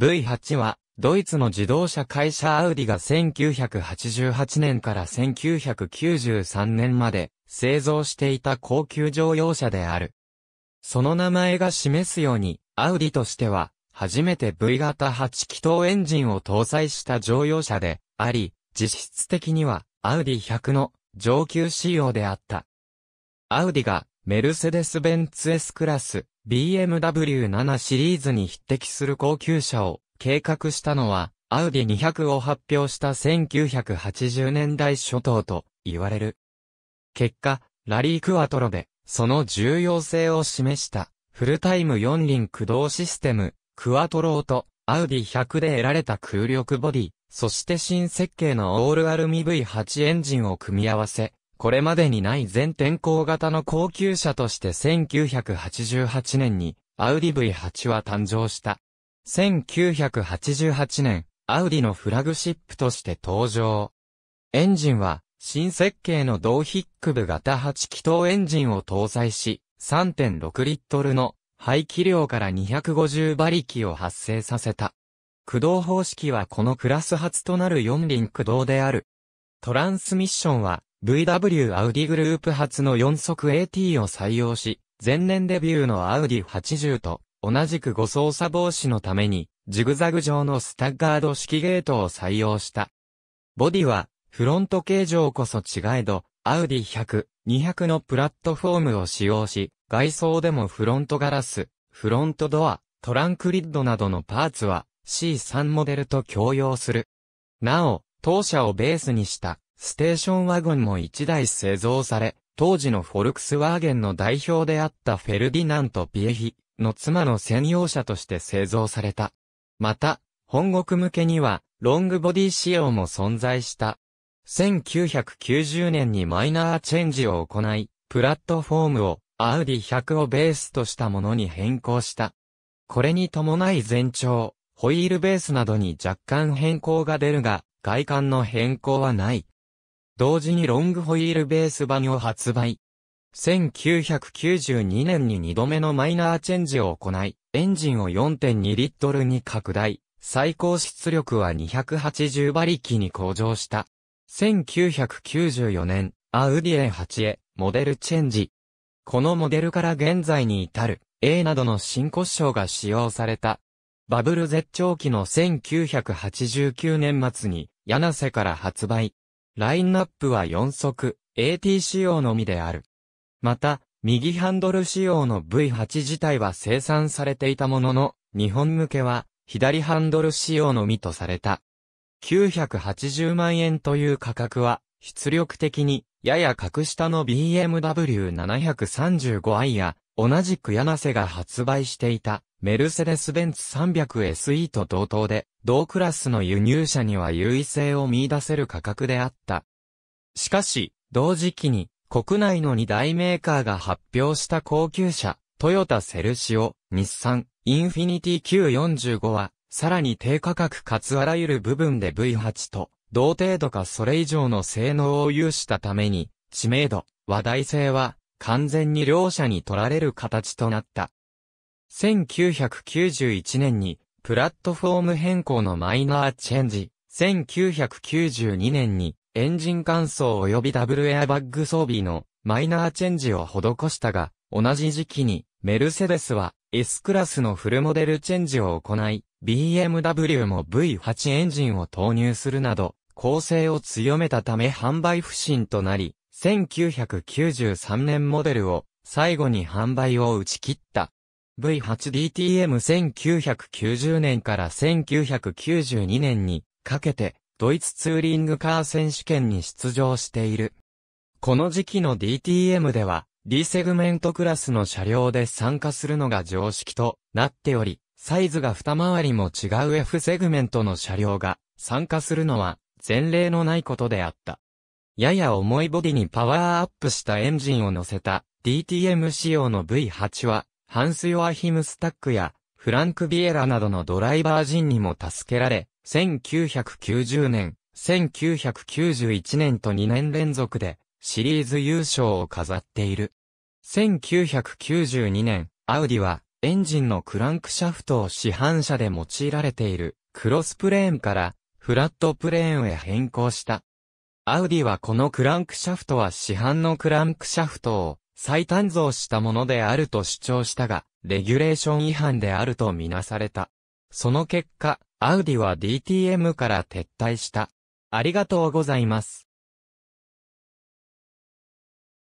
V8 は、ドイツの自動車会社アウディが1988年から1993年まで製造していた高級乗用車である。その名前が示すように、アウディとしては、初めて V 型8気筒エンジンを搭載した乗用車であり、実質的には、アウディ100の上級仕様であった。アウディが、メルセデス・ベンツ S クラス、BMW7 シリーズに匹敵する高級車を計画したのは、アウディ200を発表した1980年代初頭と言われる。結果、ラリークワトロで、その重要性を示した、フルタイム4輪駆動システム、クワトロと、アウディ100で得られた空力ボディ、そして新設計のオールアルミ V8 エンジンを組み合わせ、これまでにない全天候型の高級車として1988年にアウディ V8 は誕生した。1988年、アウディのフラグシップとして登場。エンジンは新設計の同ヒック部型8気筒エンジンを搭載し、3.6リットルの排気量から250馬力を発生させた。駆動方式はこのクラス初となる4輪駆動である。トランスミッションは VW アウディグループ発の4速 AT を採用し、前年デビューのアウディ80と同じく誤操作防止のために、ジグザグ状のスタッガード式ゲートを採用した。ボディは、フロント形状こそ違えど、アウディ100、200のプラットフォームを使用し、外装でもフロントガラス、フロントドア、トランクリッドなどのパーツは C3 モデルと共用する。なお、当社をベースにしたステーションワゴンも1台製造され、当時のフォルクスワーゲンの代表であったフェルディナント・ピエヒの妻の専用車として製造された。また、本国向けには、ロングボディ仕様も存在した。1990年にマイナーチェンジを行い、プラットフォームをアウディ100をベースとしたものに変更した。これに伴い全長、ホイールベースなどに若干変更が出るが、外観の変更はない。同時にロングホイールベース版を発売。1992年に2度目のマイナーチェンジを行い、エンジンを4.2リットルに拡大、最高出力は280馬力に向上した。1994年、アウディエ8へ、モデルチェンジ。このモデルから現在に至る、A などの新骨章が使用された。バブル絶頂期の1989年末に、柳瀬から発売。ラインナップは4速、AT 仕様のみである。また、右ハンドル仕様の V8 自体は生産されていたものの、日本向けは左ハンドル仕様のみとされた。980万円という価格は、出力的に、やや格下の BMW735i や、同じく柳瀬が発売していた、メルセデス・ベンツ 300SE と同等で、同クラスの輸入車には優位性を見出せる価格であった。しかし、同時期に、国内の2大メーカーが発表した高級車、トヨタセルシオ、日産、インフィニティ Q45 は、さらに低価格かつあらゆる部分で V8 と、同程度かそれ以上の性能を有したために、知名度、話題性は、完全に両者に取られる形となった。1991年に、プラットフォーム変更のマイナーチェンジ、1992年にエンジン乾燥及びダブルエアバッグ装備のマイナーチェンジを施したが、同じ時期にメルセデスは S クラスのフルモデルチェンジを行い、BMW も V8 エンジンを投入するなど、構成を強めたため販売不振となり、1993年モデルを最後に販売を打ち切った。V8DTM1990 年から1992年にかけてドイツツーリングカー選手権に出場している。この時期の DTM では D セグメントクラスの車両で参加するのが常識となっており、サイズが二回りも違う F セグメントの車両が参加するのは前例のないことであった。やや重いボディにパワーアップしたエンジンを乗せた DTM 仕様の V8 はハンス・ヨアヒム・スタックや、フランク・ビエラなどのドライバー陣にも助けられ、1990年、1991年と2年連続で、シリーズ優勝を飾っている。1992年、アウディは、エンジンのクランクシャフトを市販車で用いられている、クロスプレーンから、フラットプレーンへ変更した。アウディはこのクランクシャフトは市販のクランクシャフトを再誕生したものであると主張したが、レギュレーション違反であるとみなされた。その結果、アウディは DTM から撤退した。ありがとうございます。